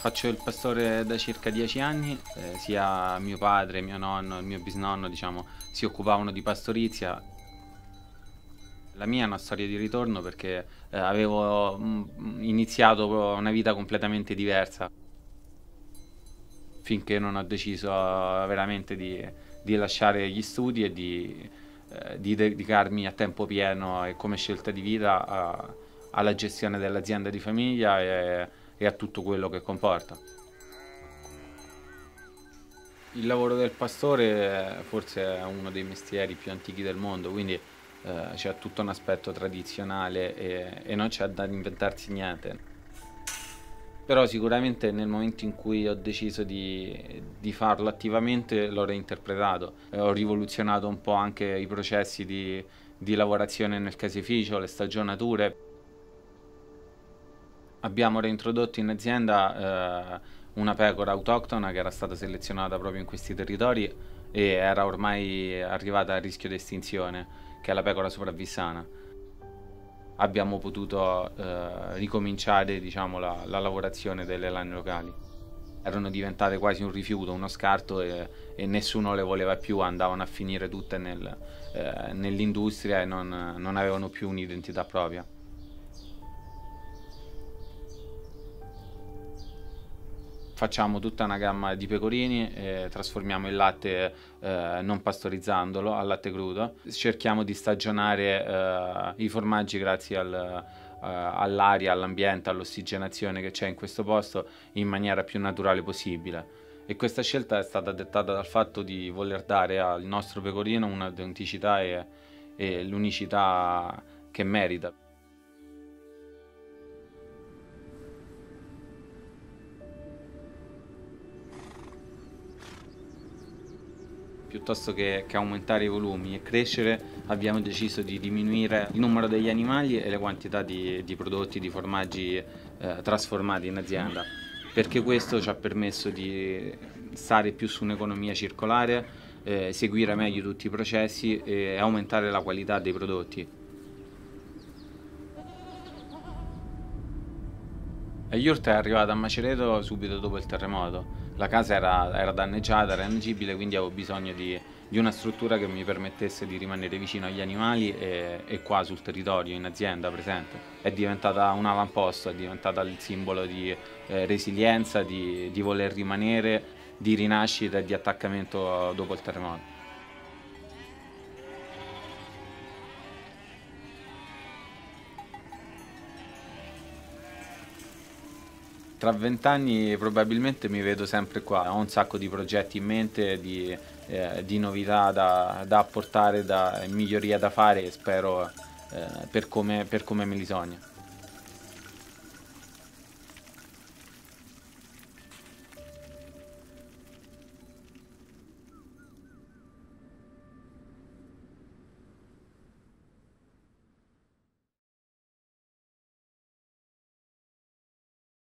Faccio il pastore da circa dieci anni, eh, sia mio padre, mio nonno, il mio bisnonno diciamo, si occupavano di pastorizia. La mia è una storia di ritorno perché eh, avevo mm, iniziato una vita completamente diversa finché non ho deciso eh, veramente di, di lasciare gli studi e di, eh, di, dedicarmi a tempo pieno e come scelta di vita a, alla gestione dell'azienda di famiglia. E, e a tutto quello che comporta. Il lavoro del pastore eh, forse è uno dei mestieri più antichi del mondo, quindi eh, c'è tutto un aspetto tradizionale e, e non c'è da inventarsi niente. Però sicuramente nel momento in cui ho deciso di, di farlo attivamente l'ho reinterpretato, eh, ho rivoluzionato un po' anche i processi di, di lavorazione nel caseificio, le stagionature abbiamo reintrodotto in azienda eh, una pecora autoctona che era stata selezionata proprio in questi territori e era ormai arrivata a rischio di estinzione, che è la pecora sopravvissana. Abbiamo potuto eh, ricominciare diciamo, la, la, lavorazione delle lane locali. Erano diventate quasi un rifiuto, uno scarto e, e nessuno le voleva più, andavano a finire tutte nel, eh, nell'industria e non, non avevano più un'identità propria. facciamo tutta una gamma di pecorini, eh, trasformiamo il latte eh, non pastorizzandolo al latte crudo, cerchiamo di stagionare eh, i formaggi grazie al, eh, all'aria, all'ambiente, all'ossigenazione che c'è in questo posto in maniera più naturale possibile. E questa scelta è stata dettata dal fatto di voler dare al nostro pecorino un'autenticità e, e l'unicità che merita. piuttosto che, che, aumentare i volumi e crescere abbiamo deciso di diminuire il numero degli animali e le quantità di, di prodotti, di formaggi eh, trasformati in azienda, perché questo ci ha permesso di stare più su un'economia circolare, eh, seguire meglio tutti i processi e aumentare la qualità dei prodotti. E Yurta è arrivata a Macereto subito dopo il terremoto. La casa era, era danneggiata, era inagibile, quindi avevo bisogno di, di, una struttura che mi permettesse di rimanere vicino agli animali e, e qua sul territorio, in azienda presente. È diventata un avamposto, è diventata il simbolo di eh, resilienza, di, di voler rimanere, di rinascita e di attaccamento dopo il terremoto. tra vent'anni probabilmente mi vedo sempre qua, ho un sacco di progetti in mente, di, eh, di novità da, da, apportare, da miglioria da fare e spero eh, per, come, per come me li sogno.